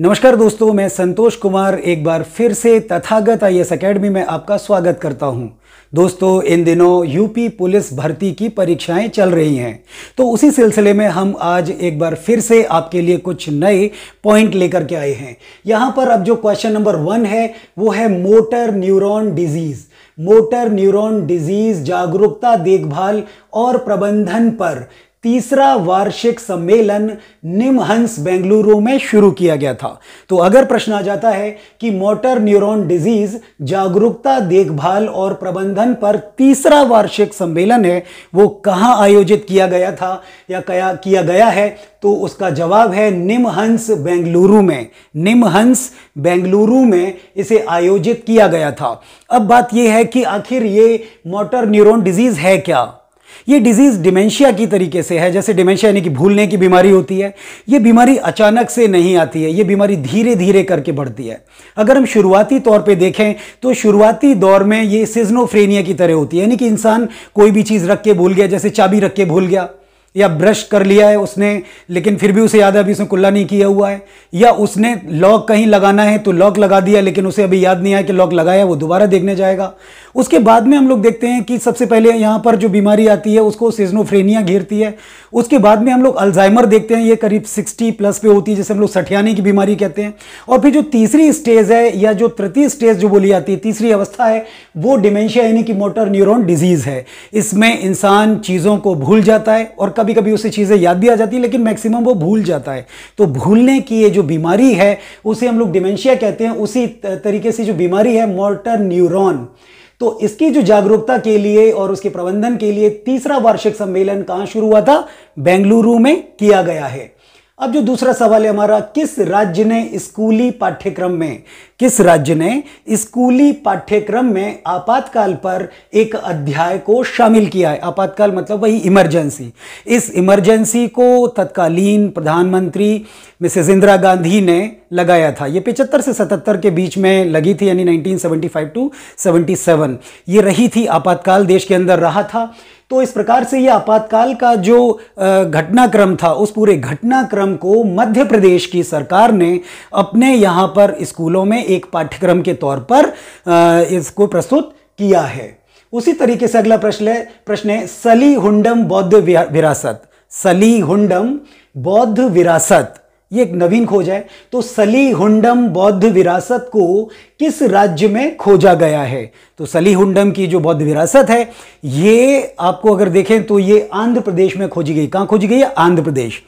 नमस्कार दोस्तों मैं संतोष कुमार एक बार फिर से तथागत आई एस अकेडमी में आपका स्वागत करता हूं दोस्तों इन दिनों यूपी पुलिस भर्ती की परीक्षाएं चल रही हैं तो उसी सिलसिले में हम आज एक बार फिर से आपके लिए कुछ नए पॉइंट लेकर के आए हैं यहां पर अब जो क्वेश्चन नंबर वन है वो है motor neuron disease motor neuron disease जागरूकता देखभाल और प्रबंधन पर तीसरा वार्षिक सम्मेलन निमहंस बेंगलुरु में शुरू किया गया था तो अगर प्रश्न आ जाता है कि मोटर न्यूरॉन डिजीज जागरूकता देखभाल और प्रबंधन पर तीसरा वार्षिक सम्मेलन है वो कहाँ आयोजित किया गया था या क्या किया गया है तो उसका जवाब है निमहंस बेंगलुरु में निमहंस बेंगलुरु में इसे आयोजित किया गया था अब बात यह है कि आखिर ये मोटर न्यूरोन डिजीज है क्या ये डिजीज़ डिमेंशिया की तरीके से है जैसे डिमेंशिया यानी कि भूलने की बीमारी होती है ये बीमारी अचानक से नहीं आती है ये बीमारी धीरे धीरे करके बढ़ती है अगर हम शुरुआती तौर पे देखें तो शुरुआती दौर में ये सिजनोफ्रेनिया की तरह होती है यानी कि इंसान कोई भी चीज़ रख के भूल गया जैसे चाबी रख के भूल गया या ब्रश कर लिया है उसने लेकिन फिर भी उसे याद है अभी उसने कुल्ला नहीं किया हुआ है या उसने लॉक कहीं लगाना है तो लॉक लगा दिया लेकिन उसे अभी याद नहीं आया कि लॉक लगाया वो दोबारा देखने जाएगा उसके बाद में हम लोग देखते हैं कि सबसे पहले यहाँ पर जो बीमारी आती है उसको सीजनोफ्रेनिया घेरती है उसके बाद में हम लोग अल्जाइमर देखते हैं ये करीब सिक्सटी प्लस पे होती है जैसे हम लोग सठियाने की बीमारी कहते हैं और फिर जो तीसरी स्टेज है या जो तृतीय स्टेज जो बोली जाती है तीसरी अवस्था है वो डिमेंशिया यानी कि मोटर न्यूरोन डिजीज़ है इसमें इंसान चीज़ों को भूल जाता है और कभी कभी उसे चीज़ें याद भी आ जाती है लेकिन मैक्सिमम वो भूल जाता है तो भूलने की ये जो बीमारी है उसे हम लोग डिमेंशिया कहते हैं उसी तरीके से जो बीमारी है मोटर न्यूरॉन तो इसकी जो जागरूकता के लिए और उसके प्रबंधन के लिए तीसरा वार्षिक सम्मेलन कहाँ शुरू हुआ था बेंगलुरु में किया गया है अब जो दूसरा सवाल है हमारा किस राज्य ने स्कूली पाठ्यक्रम में किस राज्य ने स्कूली पाठ्यक्रम में आपातकाल पर एक अध्याय को शामिल किया है आपातकाल मतलब वही इमरजेंसी इस इमरजेंसी को तत्कालीन प्रधानमंत्री मिसेज इंदिरा गांधी ने लगाया था ये पिचहत्तर से सतहत्तर के बीच में लगी थी यानी 1975 टू 77 ये रही थी आपातकाल देश के अंदर रहा था तो इस प्रकार से ये आपातकाल का जो घटनाक्रम था उस पूरे घटनाक्रम को मध्य प्रदेश की सरकार ने अपने यहाँ पर स्कूलों में एक पाठ्यक्रम के तौर पर इसको प्रस्तुत किया है उसी तरीके से अगला प्रश्न है प्रश्न है सली हुंडम बौद्ध विरासत सली हुडम बौद्ध विरासत ये एक नवीन खोज है तो सलीहुंडम बौद्ध विरासत को किस राज्य में खोजा गया है तो सलीहुंडम की जो बौद्ध विरासत है ये आपको अगर देखें तो ये आंध्र प्रदेश में खोजी गई कहाँ खोजी गई है आंध्र प्रदेश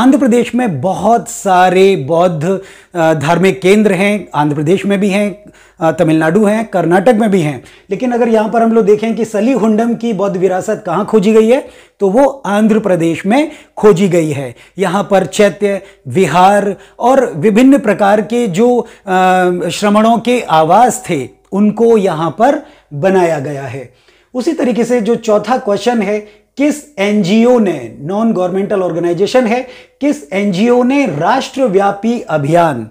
आंध्र प्रदेश में बहुत सारे बौद्ध धार्मिक केंद्र हैं आंध्र प्रदेश में भी हैं तमिलनाडु हैं कर्नाटक में भी हैं लेकिन अगर यहाँ पर हम लोग देखें कि सली हुंडम की बौद्ध विरासत कहाँ खोजी गई है तो वो आंध्र प्रदेश में खोजी गई है यहाँ पर चैत्य विहार और विभिन्न प्रकार के जो श्रमणों के आवास थे उनको यहाँ पर बनाया गया है उसी तरीके से जो चौथा क्वेश्चन है किस एनजीओ ने नॉन गवर्नमेंटल ऑर्गेनाइजेशन है किस एनजीओ ने राष्ट्रव्यापी अभियान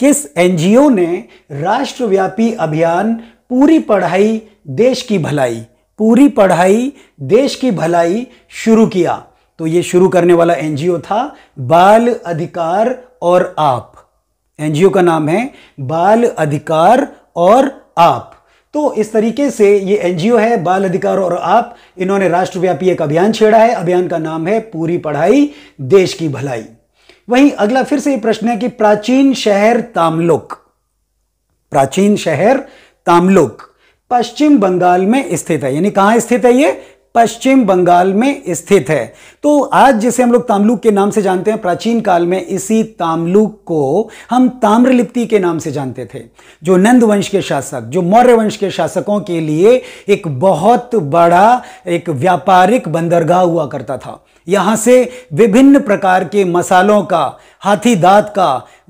किस एनजीओ ने राष्ट्रव्यापी अभियान पूरी पढ़ाई देश की भलाई पूरी पढ़ाई देश की भलाई शुरू किया तो ये शुरू करने वाला एनजीओ था बाल अधिकार और आप एनजीओ का नाम है बाल अधिकार और आप तो इस तरीके से ये एनजीओ है बाल अधिकार और आप इन्होंने राष्ट्रव्यापी एक अभियान छेड़ा है अभियान का नाम है पूरी पढ़ाई देश की भलाई वहीं अगला फिर से ये प्रश्न है कि प्राचीन शहर तामलोक प्राचीन शहर तामलोक पश्चिम बंगाल में स्थित है यानी कहां स्थित है ये पश्चिम बंगाल में स्थित है तो आज जिसे हम लोग तामलुक के नाम से जानते हैं प्राचीन काल में इसी तामलुक को हम ताम्रलिप्ति के नाम से जानते थे जो नंद वंश के शासक जो मौर्य वंश के शासकों के लिए एक बहुत बड़ा एक व्यापारिक बंदरगाह हुआ करता था यहाँ से विभिन्न प्रकार के मसालों का हाथी दांत का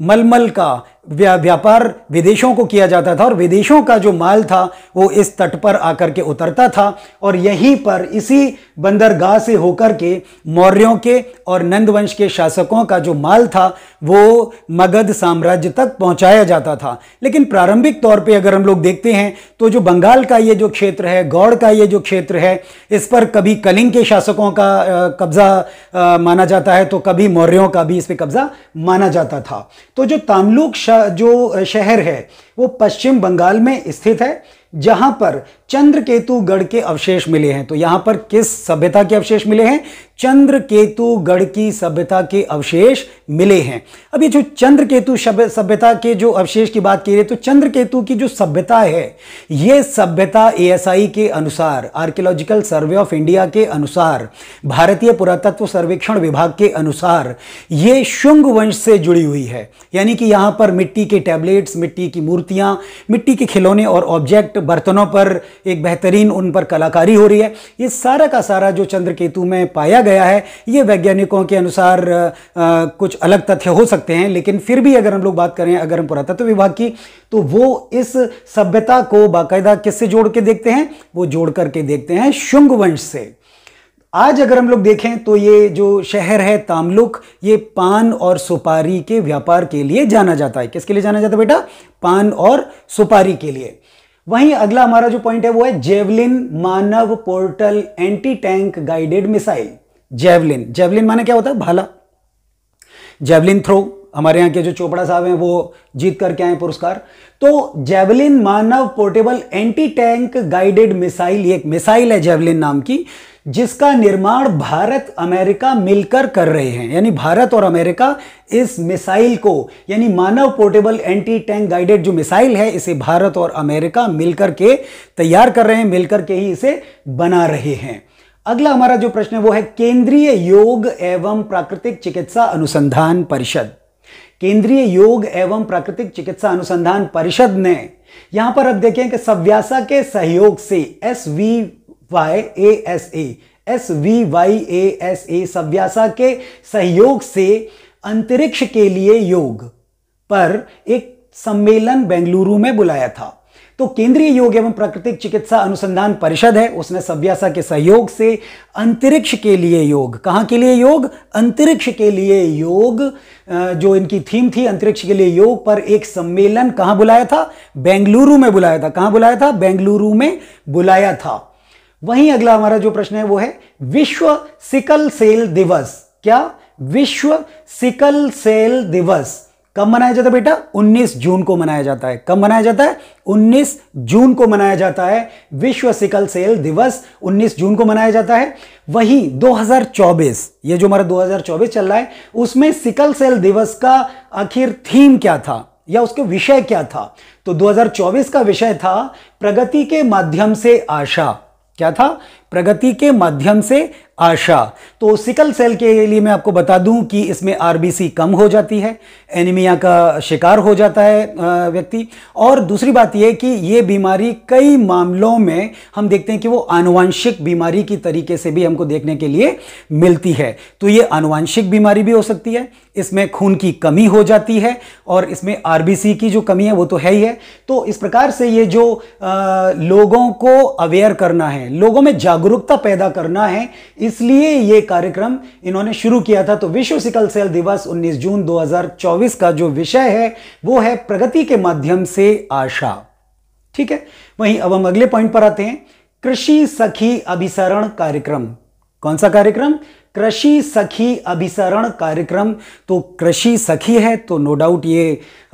मलमल का व्यापार विदेशों को किया जाता था और विदेशों का जो माल था वो इस तट पर आकर के उतरता था और यहीं पर इसी बंदरगाह से होकर के मौर्यों के और नंदवंश के शासकों का जो माल था वो मगध साम्राज्य तक पहुंचाया जाता था लेकिन प्रारंभिक तौर पे अगर हम लोग देखते हैं तो जो बंगाल का ये जो क्षेत्र है गौड़ का ये जो क्षेत्र है इस पर कभी कलिंग के शासकों का कब्जा माना जाता है तो कभी मौर्यों का भी इस पर कब्जा माना जाता था तो जो तामलुक जो शहर है वो पश्चिम बंगाल में स्थित है जहां पर चंद्रकेतुगढ़ के अवशेष मिले हैं तो यहां पर किस सभ्यता के अवशेष मिले हैं चंद्रकेतुगढ़ की सभ्यता के अवशेष मिले हैं अब ये जो चंद्रकेतु सभ्यता के जो अवशेष की बात की रही है तो चंद्रकेतु की जो सभ्यता है ये सभ्यता एएसआई के अनुसार आर्कियोलॉजिकल सर्वे ऑफ इंडिया के अनुसार भारतीय पुरातत्व सर्वेक्षण विभाग के अनुसार ये शुंग वंश से जुड़ी हुई है यानी कि यहां पर मिट्टी के टैबलेट्स मिट्टी की मूर्ति मूर्तियाँ मिट्टी के खिलौने और ऑब्जेक्ट बर्तनों पर एक बेहतरीन उन पर कलाकारी हो रही है ये सारा का सारा जो चंद्रकेतु में पाया गया है ये वैज्ञानिकों के अनुसार आ, कुछ अलग तथ्य हो सकते हैं लेकिन फिर भी अगर हम लोग बात करें अगर हम पुरातत्व विभाग की तो वो इस सभ्यता को बाकायदा किससे जोड़ के देखते हैं वो जोड़ करके देखते हैं शुंग वंश से आज अगर हम लोग देखें तो ये जो शहर है तामलुक ये पान और सुपारी के व्यापार के लिए जाना जाता है किसके लिए जाना जाता है बेटा पान और सुपारी के लिए वहीं अगला हमारा जो पॉइंट है वो है जेवलिन मानव portal anti tank guided missile javelin javelin माने क्या होता है भाला जेवलिन थ्रो हमारे यहाँ के जो चोपड़ा साहब हैं वो जीत करके आए पुरस्कार तो जेवलिन मानव portable anti tank guided missile एक मिसाइल है जेवलिन नाम की जिसका निर्माण भारत अमेरिका मिलकर कर रहे हैं यानी भारत और अमेरिका इस मिसाइल को यानी मानव पोर्टेबल एंटी टैंक गाइडेड जो मिसाइल है इसे भारत और अमेरिका मिलकर के तैयार कर रहे हैं मिलकर के ही इसे बना रहे हैं अगला हमारा जो प्रश्न है वो है केंद्रीय योग एवं प्राकृतिक चिकित्सा अनुसंधान परिषद केंद्रीय योग एवं प्राकृतिक चिकित्सा अनुसंधान परिषद ने यहां पर अब देखें कि सव्यासा के सहयोग से S V Y A S A S V Y A S A SVYASA के सहयोग से अंतरिक्ष के लिए योग पर एक सम्मेलन बेंगलुरु में बुलाया था तो केंद्रीय योग एवं प्राकृतिक चिकित्सा अनुसंधान परिषद है उसने सव्यासा के सहयोग से अंतरिक्ष के लिए योग कहाँ के लिए योग अंतरिक्ष के लिए योग जो इनकी थीम थी अंतरिक्ष के लिए योग पर एक सम्मेलन कहाँ बुलाया था बेंगलुरु में बुलाया था कहाँ बुलाया था बेंगलुरु में बुलाया था वहीं अगला हमारा जो प्रश्न है वो है विश्व सिकल सेल दिवस क्या विश्व सिकल सेल दिवस कब मनाया जाता है बेटा 19 जून को मनाया जाता है कब मनाया जाता है 19 जून को मनाया जाता है विश्व सिकल सेल दिवस 19 जून को मनाया जाता है वहीं 2024 ये जो हमारा 2024 चल रहा है उसमें सिकल सेल दिवस का आखिर थीम क्या था या उसके विषय क्या था तो 2024 का विषय था प्रगति के माध्यम से आशा क्या था प्रगति के माध्यम से आशा तो सिकल सेल के लिए मैं आपको बता दूं कि इसमें आरबीसी कम हो जाती है एनीमिया का शिकार हो जाता है व्यक्ति और दूसरी बात यह कि ये बीमारी कई मामलों में हम देखते हैं कि वो आनुवंशिक बीमारी की तरीके से भी हमको देखने के लिए मिलती है तो ये आनुवंशिक बीमारी भी हो सकती है इसमें खून की कमी हो जाती है और इसमें आर की जो कमी है वो तो है ही है तो इस प्रकार से ये जो आ, लोगों को अवेयर करना है लोगों में जागरूकता पैदा करना है इसलिए ये कार्यक्रम इन्होंने शुरू किया था तो विश्व सिकल सेल दिवस 19 जून 2024 का जो विषय है वो है प्रगति के माध्यम से आशा ठीक है वहीं अब हम अगले पॉइंट पर आते हैं कृषि सखी अभिसरण कार्यक्रम कौन सा कार्यक्रम कृषि सखी अभिसरण कार्यक्रम तो कृषि सखी है तो नो डाउट ये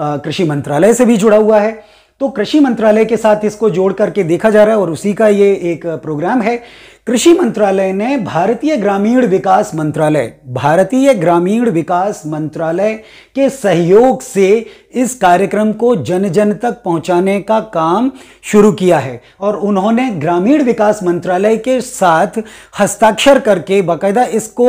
कृषि मंत्रालय से भी जुड़ा हुआ है तो कृषि मंत्रालय के साथ इसको जोड़ करके देखा जा रहा है और उसी का ये एक प्रोग्राम है कृषि मंत्रालय ने भारतीय ग्रामीण विकास मंत्रालय भारतीय ग्रामीण विकास मंत्रालय के सहयोग से इस कार्यक्रम को जन जन तक पहुंचाने का काम शुरू किया है और उन्होंने ग्रामीण विकास मंत्रालय के साथ हस्ताक्षर करके बाकायदा इसको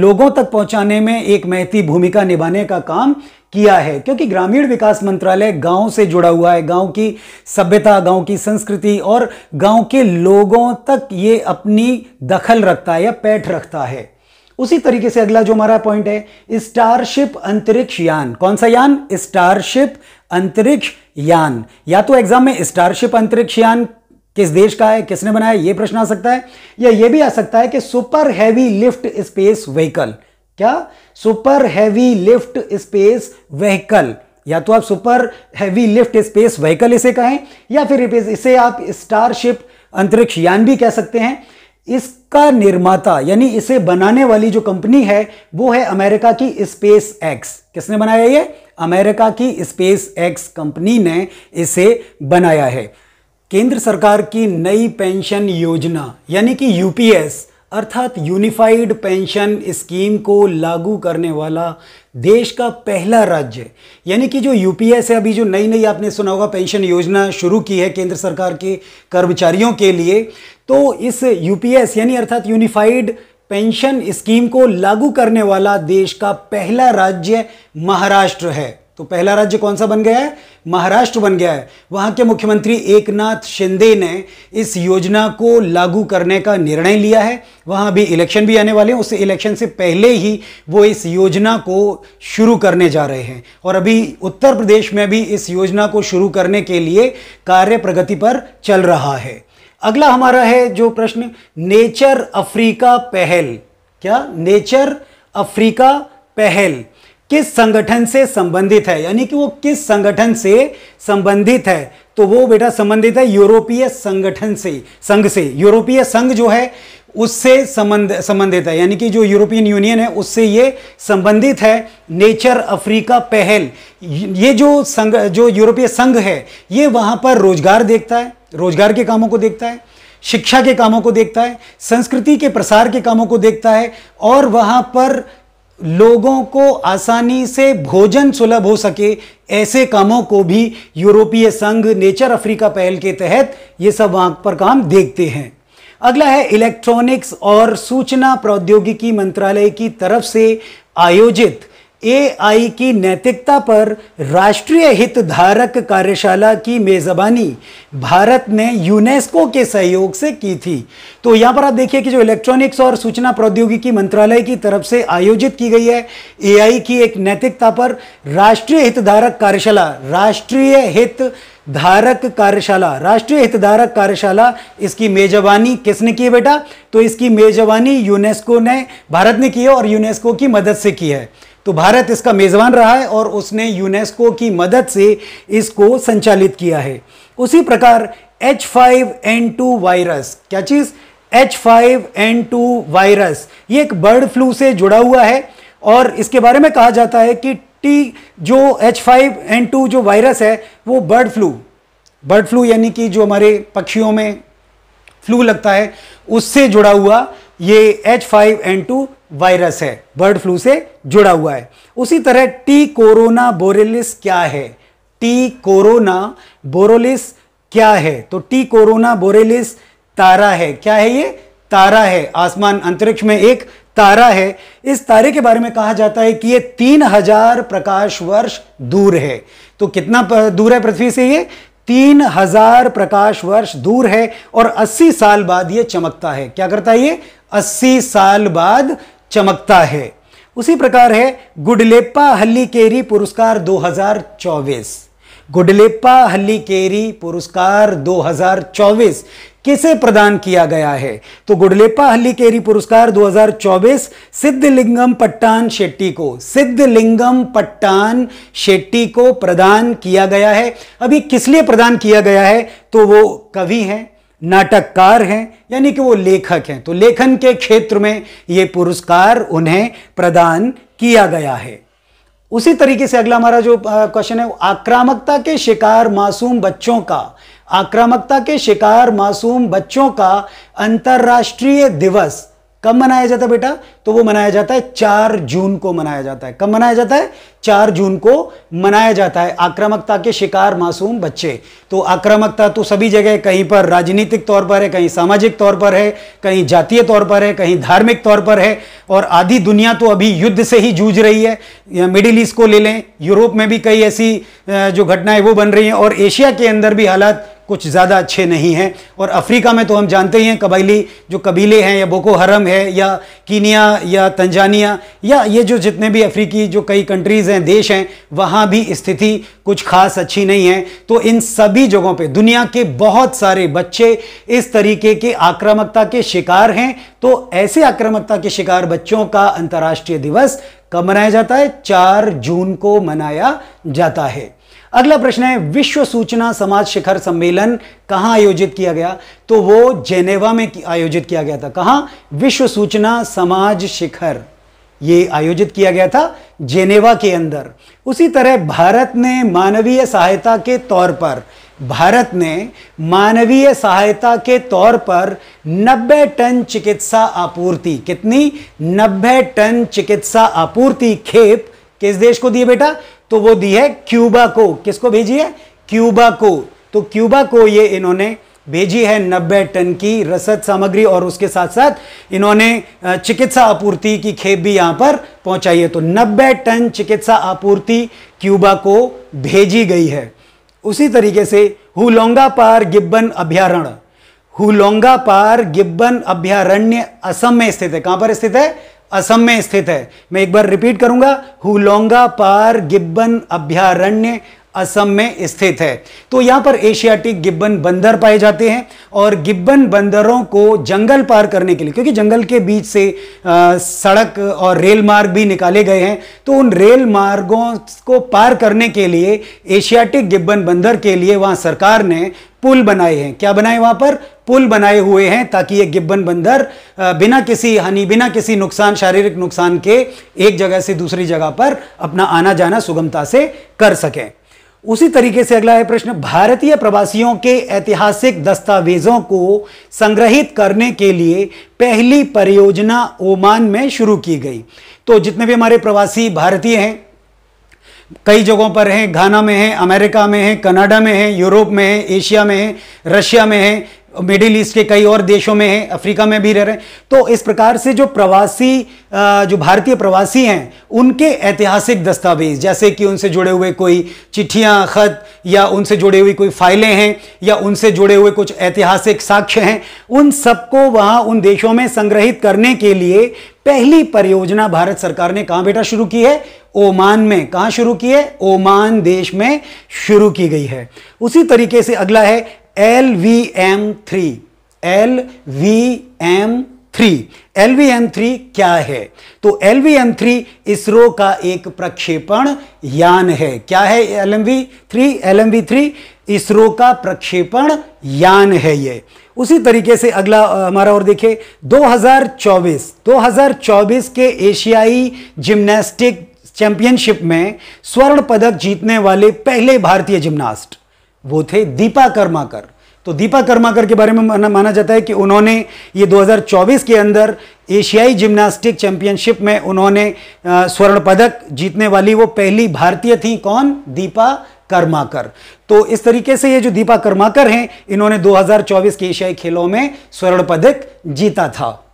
लोगों तक पहुंचाने में एक महती भूमिका निभाने का काम किया है क्योंकि ग्रामीण विकास मंत्रालय गांव से जुड़ा हुआ है गांव की सभ्यता गांव की संस्कृति और गांव के लोगों तक ये अपनी दखल रखता है या पैठ रखता है उसी तरीके से अगला जो हमारा पॉइंट है स्टारशिप अंतरिक्ष यान कौन सा यान स्टारशिप अंतरिक्ष यान या तो एग्जाम में स्टारशिप अंतरिक्ष यान किस देश का है किसने बनाया ये प्रश्न आ सकता है या ये भी आ सकता है कि super heavy lift space vehicle क्या super heavy lift space vehicle या तो आप super heavy lift space vehicle इसे कहें या फिर इसे आप स्टारशिप अंतरिक्ष यान भी कह सकते हैं इसका निर्माता यानी इसे बनाने वाली जो कंपनी है वो है अमेरिका की स्पेस एक्स किसने बनाया ये अमेरिका की स्पेस एक्स कंपनी ने इसे बनाया है केंद्र सरकार की नई पेंशन योजना यानी कि यूपीएस अर्थात यूनिफाइड पेंशन स्कीम को लागू करने वाला देश का पहला राज्य यानी कि जो यूपीए से अभी जो नई नई आपने सुना होगा पेंशन योजना शुरू की है केंद्र सरकार के कर्मचारियों के लिए तो इस यूपीएस यानी अर्थात यूनिफाइड पेंशन स्कीम को लागू करने वाला देश का पहला राज्य महाराष्ट्र है तो पहला राज्य कौन सा बन गया है महाराष्ट्र बन गया है वहां के मुख्यमंत्री एकनाथ शिंदे ने इस योजना को लागू करने का निर्णय लिया है वहां अभी इलेक्शन भी आने वाले हैं उस इलेक्शन से पहले ही वो इस योजना को शुरू करने जा रहे हैं और अभी उत्तर प्रदेश में भी इस योजना को शुरू करने के लिए कार्य प्रगति पर चल रहा है अगला हमारा है जो प्रश्न नेचर अफ्रीका पहल क्या नेचर अफ्रीका पहल किस संगठन से संबंधित है यानी कि वो किस संगठन से संबंधित है तो वो बेटा संबंधित है यूरोपीय संगठन से संघ से यूरोपीय संघ जो है उससे संबंध संबंधित है यानी कि जो यूरोपियन यूनियन है उससे ये संबंधित है नेचर अफ्रीका पहल ये जो संघ जो यूरोपीय संघ है ये वहाँ पर रोजगार देखता है रोजगार के कामों को देखता है शिक्षा के कामों को देखता है संस्कृति के प्रसार के कामों को देखता है और वहाँ पर लोगों को आसानी से भोजन सुलभ हो सके ऐसे कामों को भी यूरोपीय संघ नेचर अफ्रीका पहल के तहत ये सब वहां पर काम देखते हैं अगला है इलेक्ट्रॉनिक्स और सूचना प्रौद्योगिकी मंत्रालय की तरफ से आयोजित एआई की नैतिकता पर राष्ट्रीय हितधारक कार्यशाला की मेज़बानी भारत ने यूनेस्को के सहयोग से की थी तो यहाँ पर आप देखिए कि जो इलेक्ट्रॉनिक्स और सूचना प्रौद्योगिकी मंत्रालय की तरफ से आयोजित की गई है एआई की एक नैतिकता पर राष्ट्रीय हितधारक कार्यशाला राष्ट्रीय हित धारक कार्यशाला राष्ट्रीय हितधारक कार्यशाला इसकी मेजबानी किसने की है बेटा तो इसकी मेजबानी यूनेस्को ने भारत ने की है और यूनेस्को की मदद से की है तो भारत इसका मेज़बान रहा है और उसने यूनेस्को की मदद से इसको संचालित किया है उसी प्रकार H5N2 वायरस क्या चीज़ H5N2 वायरस ये एक बर्ड फ्लू से जुड़ा हुआ है और इसके बारे में कहा जाता है कि टी जो H5N2 जो वायरस है वो बर्ड फ्लू बर्ड फ्लू यानी कि जो हमारे पक्षियों में फ्लू लगता है उससे जुड़ा हुआ ये H five N two virus है बर्ड फ्लू से जुड़ा हुआ है उसी तरह टी कोरोना बोरेलिस क्या है टी कोरोना बोरोलिस क्या है तो टी कोरोना बोरेलिस तारा है क्या है ये तारा है आसमान अंतरिक्ष में एक तारा है इस तारे के बारे में कहा जाता है कि ये तीन हजार प्रकाश वर्ष दूर है तो कितना दूर है पृथ्वी से ये तीन हजार प्रकाश वर्ष दूर है और अस्सी साल बाद यह चमकता है क्या करता है ये अस्सी साल बाद चमकता है उसी प्रकार है गुडलेप्पा हल्ली केरी पुरस्कार 2024 गुडलेप्पा हल्ली केरी पुरस्कार 2024 किसे प्रदान किया गया है तो गुडलेपा हल्ली केरी पुरस्कार 2024 सिद्धलिंगम पट्टान शेट्टी को सिद्धलिंगम पट्टान शेट्टी को प्रदान किया गया है अभी किस लिए प्रदान किया गया है तो वो कवि हैं नाटककार हैं यानी कि वो लेखक हैं तो लेखन के क्षेत्र में ये पुरस्कार उन्हें प्रदान किया गया है उसी तरीके से अगला हमारा जो क्वेश्चन है आक्रामकता के शिकार मासूम बच्चों का आक्रामकता के शिकार मासूम बच्चों का अंतर्राष्ट्रीय दिवस कब मनाया जाता है बेटा तो वो मनाया जाता है चार जून को मनाया जाता है कब मनाया जाता है चार जून को मनाया जाता है आक्रामकता के शिकार मासूम बच्चे तो आक्रामकता तो सभी जगह कहीं पर राजनीतिक तौर पर है कहीं सामाजिक तौर पर है कहीं जातीय तौर पर है कहीं धार्मिक तौर पर है और आधी दुनिया तो अभी युद्ध से ही जूझ रही है मिडिल ईस्ट को ले लें यूरोप में भी कई ऐसी जो घटनाएं वो बन रही हैं और एशिया के अंदर भी हालात कुछ ज़्यादा अच्छे नहीं हैं और अफ्रीका में तो हम जानते ही हैं कबाइली जो कबीले हैं या बोको हरम है या कीनिया या तंजानिया या ये जो जितने भी अफ्रीकी जो कई कंट्रीज़ हैं हैं देश हैं वहाँ भी स्थिति कुछ खास अच्छी नहीं है तो इन सभी जगहों पे दुनिया के बहुत सारे बच्चे इस तरीके के आक्रामकता के शिकार हैं तो ऐसे आक्रामकता के शिकार बच्चों का अंतर्राष्ट्रीय दिवस कब मनाया जाता है चार जून को मनाया जाता है अगला प्रश्न है विश्व सूचना समाज शिखर सम्मेलन कहा आयोजित किया गया तो वो जेनेवा में आयोजित किया गया था कहा विश्व सूचना समाज शिखर ये आयोजित किया गया था जेनेवा के अंदर उसी तरह भारत ने मानवीय सहायता के तौर पर भारत ने मानवीय सहायता के तौर पर 90 टन चिकित्सा आपूर्ति कितनी 90 टन चिकित्सा आपूर्ति खेप किस देश को दिए बेटा तो वो दी है क्यूबा को किसको भेजी है क्यूबा को तो क्यूबा को ये इन्होंने भेजी है 90 टन की रसद सामग्री और उसके साथ साथ इन्होंने चिकित्सा आपूर्ति की खेप भी यहां पर पहुंचाई है तो 90 टन चिकित्सा आपूर्ति क्यूबा को भेजी गई है उसी तरीके से हुलोंगा पार गिब्बन अभ्यारण्य हुलोंगा पार गिब्बन अभ्यारण्य असम में स्थित है कहां पर स्थित है असम में स्थित है मैं एक बार रिपीट करूंगा हुलोंगा पार गिब्बन अभ्यारण्य असम में स्थित है तो यहां पर एशियाटिक गिब्बन बंदर पाए जाते हैं और गिब्बन बंदरों को जंगल पार करने के लिए क्योंकि जंगल के बीच से आ, सड़क और रेल मार्ग भी निकाले गए हैं तो उन रेल मार्गों को पार करने के लिए एशियाटिक गिब्बन बंदर के लिए वहां सरकार ने पुल बनाए हैं क्या बनाए वहां पर पुल बनाए हुए हैं ताकि ये गिब्बन बंदर बिना किसी हानि बिना किसी नुकसान शारीरिक नुकसान के एक जगह से दूसरी जगह पर अपना आना जाना सुगमता से कर सकें उसी तरीके से अगला है प्रश्न भारतीय प्रवासियों के ऐतिहासिक दस्तावेजों को संग्रहित करने के लिए पहली परियोजना ओमान में शुरू की गई तो जितने भी हमारे प्रवासी भारतीय हैं कई जगहों पर हैं घाना में हैं अमेरिका में हैं कनाडा में हैं यूरोप में हैं एशिया में हैं रशिया में हैं मिडिल ईस्ट के कई और देशों में हैं अफ्रीका में भी रह रहे हैं तो इस प्रकार से जो प्रवासी जो भारतीय प्रवासी हैं उनके ऐतिहासिक दस्तावेज जैसे कि उनसे जुड़े हुए कोई चिट्ठियाँ खत या उनसे जुड़ी हुई कोई फाइलें हैं या उनसे जुड़े हुए कुछ ऐतिहासिक साक्ष्य हैं उन सबको वहाँ उन देशों में संग्रहित करने के लिए पहली परियोजना भारत सरकार ने कहाँ बेटा शुरू की है ओमान में कहाँ शुरू की है ओमान देश में शुरू की गई है उसी तरीके से अगला है L V M three L V M three L V M three क्या है तो L V M three ISRO का एक प्रक्षेपण यान है क्या है L M V three L M V three ISRO का प्रक्षेपण यान है ये उसी तरीके से अगला हमारा और देखिए 2024 2024 के एशियाई जिम्नास्टिक चैंपियनशिप में स्वर्ण पदक जीतने वाले पहले भारतीय जिम्नास्ट वो थे दीपा कर्माकर तो दीपा कर्माकर के बारे में माना माना जाता है कि उन्होंने ये 2024 के अंदर एशियाई जिम्नास्टिक चैंपियनशिप में उन्होंने स्वर्ण पदक जीतने वाली वो पहली भारतीय थी कौन दीपा कर्माकर तो इस तरीके से ये जो दीपा कर्माकर हैं इन्होंने 2024 के एशियाई खेलों में स्वर्ण पदक जीता था